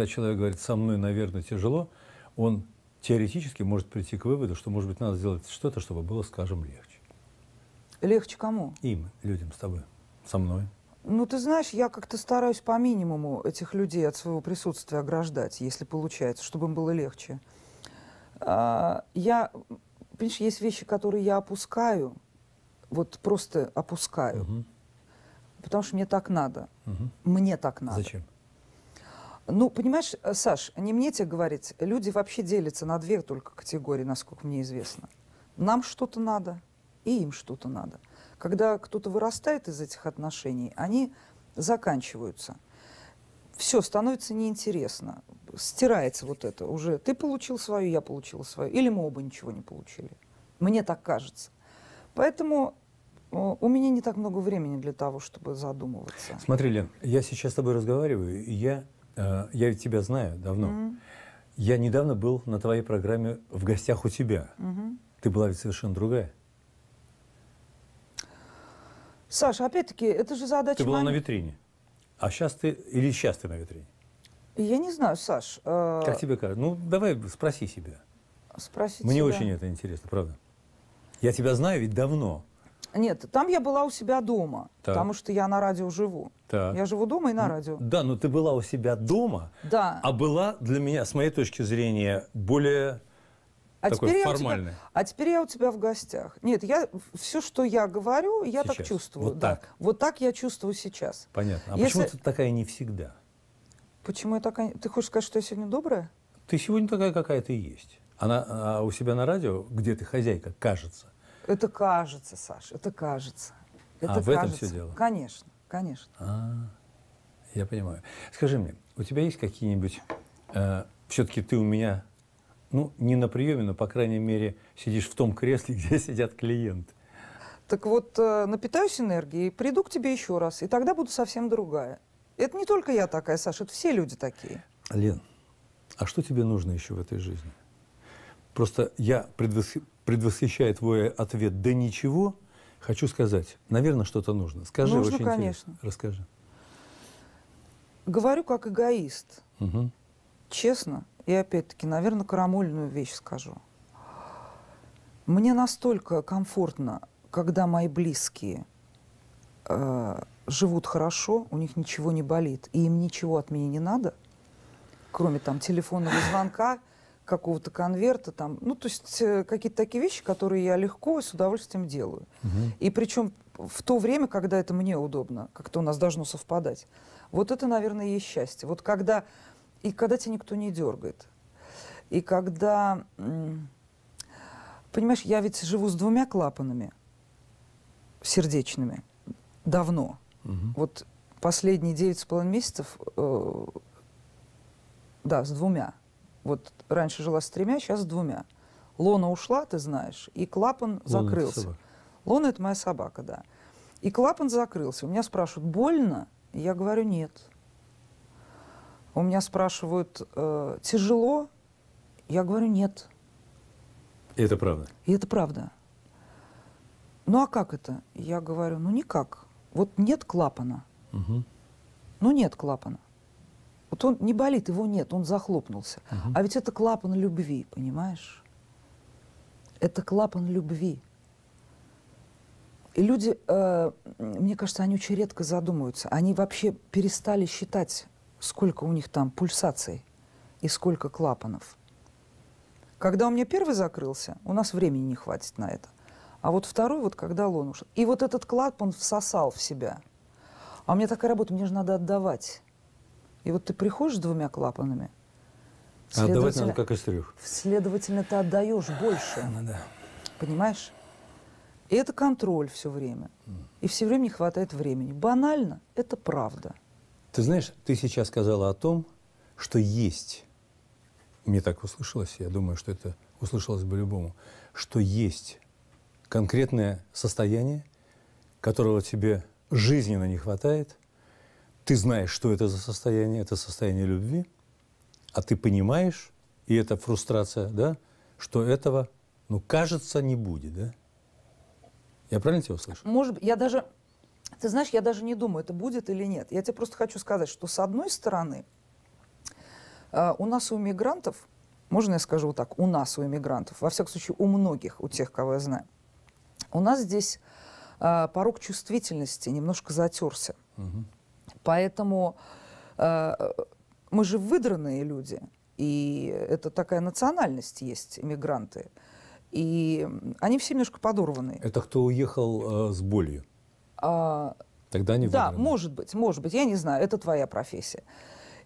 когда человек говорит, со мной, наверное, тяжело, он теоретически может прийти к выводу, что, может быть, надо сделать что-то, чтобы было, скажем, легче. Легче кому? Им, людям, с тобой, со мной. Ну, ты знаешь, я как-то стараюсь по минимуму этих людей от своего присутствия ограждать, если получается, чтобы им было легче. А, я, понимаешь, есть вещи, которые я опускаю, вот просто опускаю, угу. потому что мне так надо. Угу. Мне так надо. Зачем? Ну, понимаешь, э, Саш, не мне тебе говорить. Люди вообще делятся на две только категории, насколько мне известно. Нам что-то надо, и им что-то надо. Когда кто-то вырастает из этих отношений, они заканчиваются. Все становится неинтересно. Стирается вот это уже. Ты получил свое, я получила свое, Или мы оба ничего не получили. Мне так кажется. Поэтому э, у меня не так много времени для того, чтобы задумываться. Смотри, Лен, я сейчас с тобой разговариваю, и я Э, я ведь тебя знаю давно. Mm-hmm. Я недавно был на твоей программе в гостях у тебя. Mm-hmm. Ты была ведь совершенно другая. Саша, опять-таки, это же задача... Ты была маме. на витрине. А сейчас ты... Или сейчас ты на витрине? Я не знаю, Саш. Э... Как тебе кажется? Ну, давай спроси себя. Спроси Мне тебя. очень это интересно, правда. Я тебя знаю ведь давно. Нет, там я была у себя дома, так. потому что я на радио живу. Так. Я живу дома и на ну, радио. Да, но ты была у себя дома, да. а была для меня, с моей точки зрения, более а такой теперь формальный. Я тебя, а теперь я у тебя в гостях. Нет, я все, что я говорю, я сейчас. так чувствую. Вот да. так. Вот так я чувствую сейчас. Понятно. А Если... почему ты такая не всегда? Почему я такая? Ты хочешь сказать, что я сегодня добрая? Ты сегодня такая, какая ты есть. Она а у себя на радио, где ты хозяйка, кажется. Это кажется, Саша, это кажется. А это а, в кажется. этом все дело? Конечно, конечно. А, я понимаю. Скажи мне, у тебя есть какие-нибудь... Э, все-таки ты у меня, ну, не на приеме, но, по крайней мере, сидишь в том кресле, где сидят клиенты. Так вот, э, напитаюсь энергией, приду к тебе еще раз, и тогда буду совсем другая. Это не только я такая, Саша, это все люди такие. Лен, а что тебе нужно еще в этой жизни? Просто я предвосхи предвосхищая твой ответ «да ничего», хочу сказать, наверное, что-то нужно. Скажи, нужно, очень конечно. интересно. Расскажи. Говорю как эгоист. Угу. Честно, и опять-таки, наверное, карамольную вещь скажу. Мне настолько комфортно, когда мои близкие э, живут хорошо, у них ничего не болит, и им ничего от меня не надо, кроме там телефонного звонка – какого-то конверта, там, ну, то есть э, какие-то такие вещи, которые я легко и с удовольствием делаю. Угу. И причем в то время, когда это мне удобно, как-то у нас должно совпадать. Вот это, наверное, и есть счастье. Вот когда, и когда тебя никто не дергает. И когда, понимаешь, я ведь живу с двумя клапанами сердечными давно. Угу. Вот последние девять с половиной месяцев, э, да, с двумя. Вот раньше жила с тремя, сейчас с двумя. Лона ушла, ты знаешь, и клапан Лона закрылся. Это Лона это моя собака, да. И клапан закрылся. У меня спрашивают, больно? я говорю, нет. У меня спрашивают, э, тяжело? Я говорю, нет. И это правда? И это правда. Ну а как это? Я говорю, ну никак. Вот нет клапана. Угу. Ну нет клапана. Вот он не болит, его нет, он захлопнулся. Угу. А ведь это клапан любви, понимаешь? Это клапан любви. И люди, э, мне кажется, они очень редко задумываются. Они вообще перестали считать, сколько у них там пульсаций и сколько клапанов. Когда у меня первый закрылся, у нас времени не хватит на это. А вот второй, вот когда он ушел. И вот этот клапан всосал в себя. А у меня такая работа, мне же надо отдавать. И вот ты приходишь с двумя клапанами. А отдавать надо как из трех. Следовательно, ты отдаешь больше. Ну, да. Понимаешь? И это контроль все время. И все время не хватает времени. Банально, это правда. Ты знаешь, ты сейчас сказала о том, что есть, мне так услышалось, я думаю, что это услышалось бы любому, что есть конкретное состояние, которого тебе жизненно не хватает – ты знаешь, что это за состояние, это состояние любви, а ты понимаешь, и это фрустрация, да, что этого, ну, кажется, не будет, да? Я правильно тебя услышал? Может, я даже, ты знаешь, я даже не думаю, это будет или нет. Я тебе просто хочу сказать, что с одной стороны, э, у нас у мигрантов, можно я скажу вот так, у нас у иммигрантов, во всяком случае у многих, у тех, кого я знаю, у нас здесь э, порог чувствительности немножко затерся. Угу. Поэтому э, мы же выдранные люди, и это такая национальность есть, иммигранты. И они все немножко подорваны. Это кто уехал э, с болью? А, Тогда не Да, может быть, может быть, я не знаю, это твоя профессия.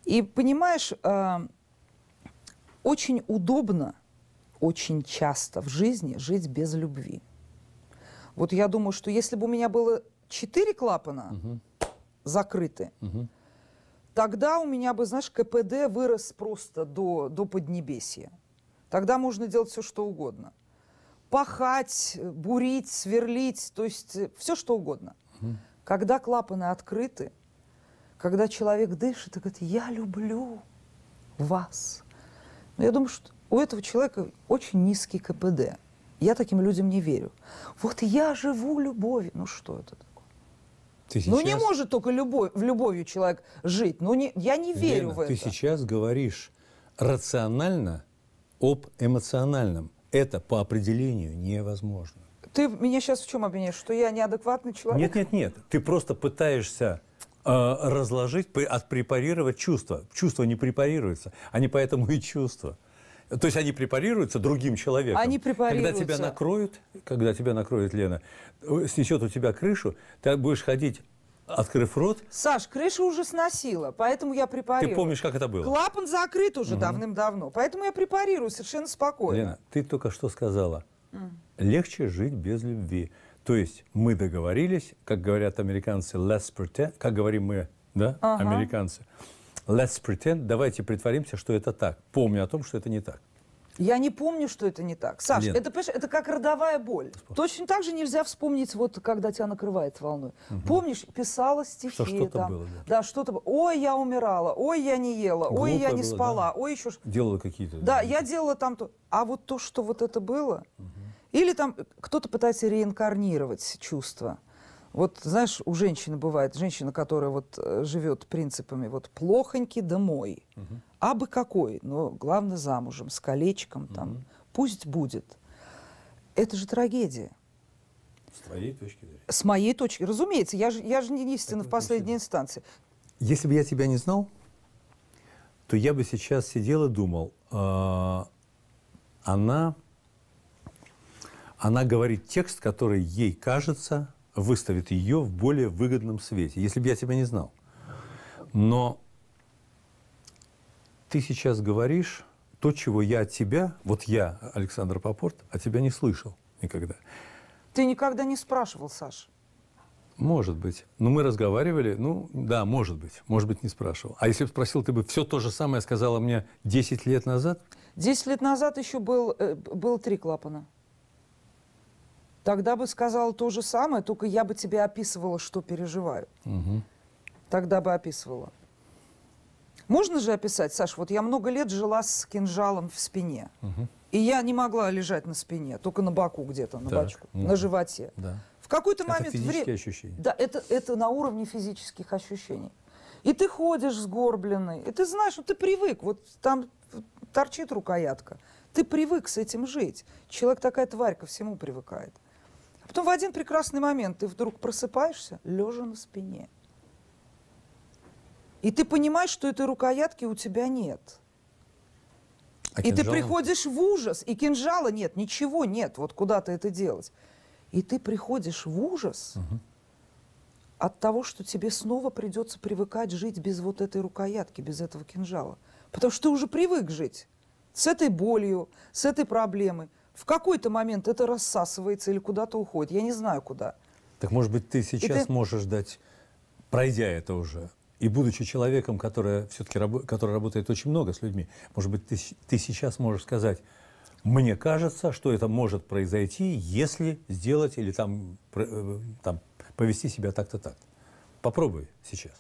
И понимаешь, э, очень удобно, очень часто в жизни жить без любви. Вот я думаю, что если бы у меня было четыре клапана, угу закрыты. Угу. Тогда у меня бы, знаешь, КПД вырос просто до, до Поднебесья. Тогда можно делать все, что угодно. Пахать, бурить, сверлить, то есть э, все, что угодно. Угу. Когда клапаны открыты, когда человек дышит и говорит, я люблю вас. Но ну, я думаю, что у этого человека очень низкий КПД. Я таким людям не верю. Вот я живу любовью. Ну что это? Ты сейчас... Ну не может только любовь, в любовью человек жить. Ну не, я не верю Лена, в это. Ты сейчас говоришь рационально об эмоциональном. Это по определению невозможно. Ты меня сейчас в чем обвиняешь? Что я неадекватный человек? Нет, нет, нет. Ты просто пытаешься э, разложить, отпрепарировать чувства. Чувства не препарируются. Они поэтому и чувства. То есть они препарируются другим человеком. Они препарируются. Когда тебя накроют, когда тебя накроет, Лена, э, снесет у тебя крышу, ты будешь ходить Открыв рот? Саш, крыша уже сносила, поэтому я препарирую. Ты помнишь, как это было? Клапан закрыт уже угу. давным-давно, поэтому я препарирую совершенно спокойно. Лена, ты только что сказала, угу. легче жить без любви. То есть мы договорились, как говорят американцы, less pretend, как говорим мы, да, ага. американцы. Let's pretend, давайте притворимся, что это так. Помню о том, что это не так. Я не помню, что это не так. Саша, это, это как родовая боль. Спорт. Точно так же нельзя вспомнить, вот когда тебя накрывает волной. Угу. Помнишь, писала стихи что, что там. Было, да, да что-то Ой, я умирала, ой, я не ела, Глупое ой, я не было, спала, да. ой, еще что Делала какие-то. Да, да, я делала там то. А вот то, что вот это было. Угу. Или там кто-то пытается реинкарнировать чувства. Вот, знаешь, у женщины бывает, женщина, которая вот э, живет принципами вот плохонький домой, мой, а бы какой, но главное замужем, с колечком там, пусть будет. Это же трагедия. С твоей точки зрения? С моей точки, разумеется, я же, я же не истина Это в последней точно. инстанции. Если бы я тебя не знал, то я бы сейчас сидел и думал, э, она, она говорит текст, который ей кажется выставит ее в более выгодном свете, если бы я тебя не знал. Но ты сейчас говоришь то, чего я от тебя, вот я, Александр Попорт, от тебя не слышал никогда. Ты никогда не спрашивал, Саш. Может быть. но ну, мы разговаривали, ну, да, может быть. Может быть, не спрашивал. А если бы спросил, ты бы все то же самое сказала мне 10 лет назад? 10 лет назад еще был, э, был три клапана тогда бы сказала то же самое, только я бы тебе описывала, что переживаю. Угу. Тогда бы описывала. Можно же описать, Саша? вот я много лет жила с кинжалом в спине. Угу. И я не могла лежать на спине, только на боку где-то, на так, бачку, ну, на животе. Да. В какой-то момент... физические вре... ощущения. Да, это, это на уровне физических ощущений. И ты ходишь сгорбленный, и ты знаешь, ну ты привык, вот там торчит рукоятка. Ты привык с этим жить. Человек такая тварь ко всему привыкает. А потом в один прекрасный момент ты вдруг просыпаешься, лежа на спине. И ты понимаешь, что этой рукоятки у тебя нет. А и кинжал? ты приходишь в ужас, и кинжала нет, ничего нет, вот куда-то это делать. И ты приходишь в ужас угу. от того, что тебе снова придется привыкать жить без вот этой рукоятки, без этого кинжала. Потому что ты уже привык жить с этой болью, с этой проблемой. В какой-то момент это рассасывается или куда-то уходит. Я не знаю, куда. Так, может быть, ты сейчас это... можешь дать, пройдя это уже, и будучи человеком, который все-таки раб... который работает очень много с людьми, может быть, ты, ты сейчас можешь сказать, мне кажется, что это может произойти, если сделать или там, э, там повести себя так-то так. Попробуй сейчас.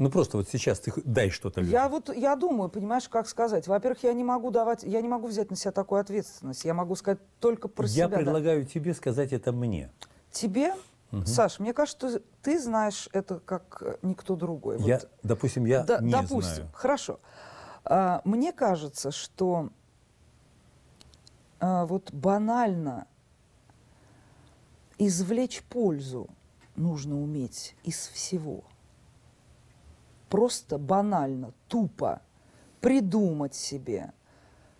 Ну просто вот сейчас ты дай что-то людям. Я вот я думаю, понимаешь, как сказать. Во-первых, я не могу давать, я не могу взять на себя такую ответственность. Я могу сказать только про я себя. Я предлагаю да. тебе сказать это мне. Тебе? Угу. Саш, мне кажется, что ты знаешь это как э, никто другой. Я, вот. допустим, я да, не допустим, знаю. Хорошо. А, мне кажется, что а, вот банально извлечь пользу нужно уметь из всего просто банально, тупо придумать себе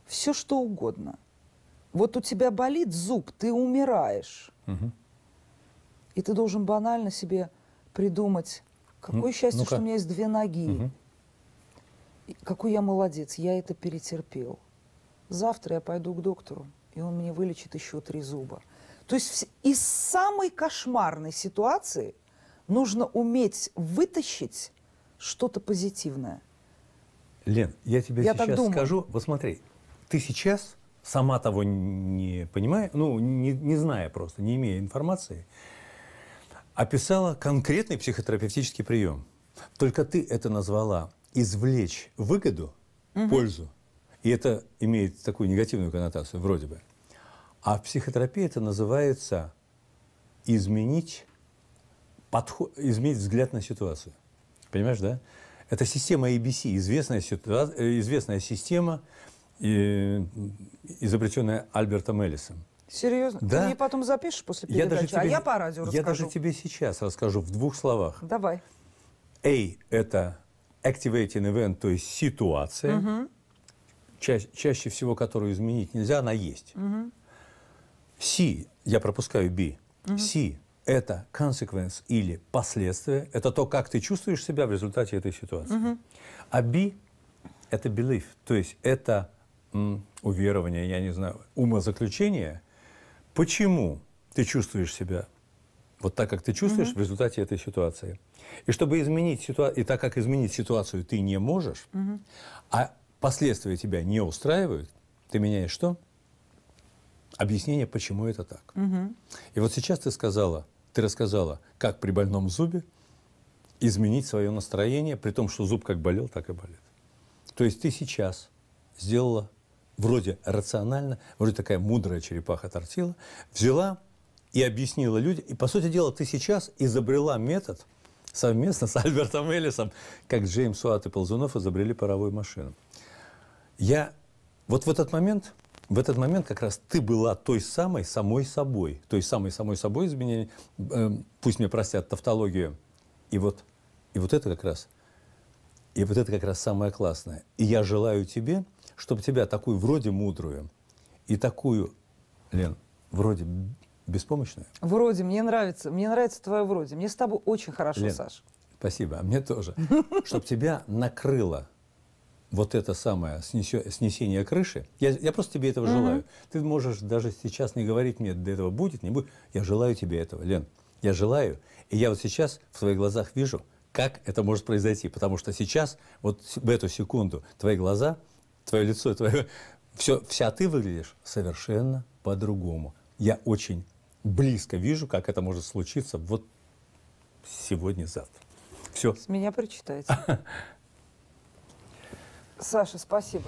все, что угодно. Вот у тебя болит зуб, ты умираешь. Угу. И ты должен банально себе придумать, какое ну, счастье, ну -ка. что у меня есть две ноги. Угу. какой я молодец, я это перетерпел. Завтра я пойду к доктору, и он мне вылечит еще три зуба. То есть из самой кошмарной ситуации нужно уметь вытащить что-то позитивное. Лен, я тебе я сейчас скажу, вот смотри, ты сейчас, сама того не понимая, ну, не, не зная просто, не имея информации, описала конкретный психотерапевтический прием. Только ты это назвала извлечь выгоду, угу. пользу. И это имеет такую негативную коннотацию, вроде бы. А в психотерапии это называется изменить, подход, изменить взгляд на ситуацию. Понимаешь, да? Это система ABC, известная, э, известная система, э, изобретенная Альбертом Эллисом. Серьезно? Да. Ты мне потом запишешь после передачи, я даже а тебе, а я по радио расскажу. Я даже тебе сейчас расскажу в двух словах. Давай. A – это activating event, то есть ситуация, угу. ча- чаще всего которую изменить нельзя, она есть. Угу. C – я пропускаю B. Угу. C это consequence или последствие, это то, как ты чувствуешь себя в результате этой ситуации. Угу. А B – это belief, то есть это м, уверование, я не знаю, умозаключение, почему ты чувствуешь себя вот так, как ты чувствуешь угу. в результате этой ситуации. И чтобы изменить ситуацию, и так как изменить ситуацию ты не можешь, угу. а последствия тебя не устраивают, ты меняешь что? объяснение, почему это так. Угу. И вот сейчас ты сказала, ты рассказала, как при больном зубе изменить свое настроение, при том, что зуб как болел, так и болит. То есть ты сейчас сделала вроде рационально, вроде такая мудрая черепаха тортила, взяла и объяснила людям. И, по сути дела, ты сейчас изобрела метод совместно с Альбертом Эллисом, как Джеймс Уатт и Ползунов изобрели паровую машину. Я вот в этот момент – в этот момент как раз ты была той самой самой собой, той самой самой собой изменение, э, эм, пусть мне простят тавтологию, и вот, и вот это как раз, и вот это как раз самое классное. И я желаю тебе, чтобы тебя такую вроде мудрую и такую, Лен, вроде беспомощную. Вроде, мне нравится, мне нравится твое вроде. Мне с тобой очень хорошо, Лен, Саш. Спасибо, а мне тоже. Чтобы тебя накрыло вот это самое снесение крыши, я, я просто тебе этого желаю. Ты можешь даже сейчас не говорить мне, до этого будет, не будет. Я желаю тебе этого, Лен. Я желаю. И я вот сейчас в твоих глазах вижу, как это может произойти. Потому что сейчас, вот в эту секунду, твои глаза, твое лицо, твое... Все, вся ты выглядишь совершенно по-другому. Я очень близко вижу, как это может случиться вот сегодня-завтра. Все. С меня прочитайте. Саша, спасибо.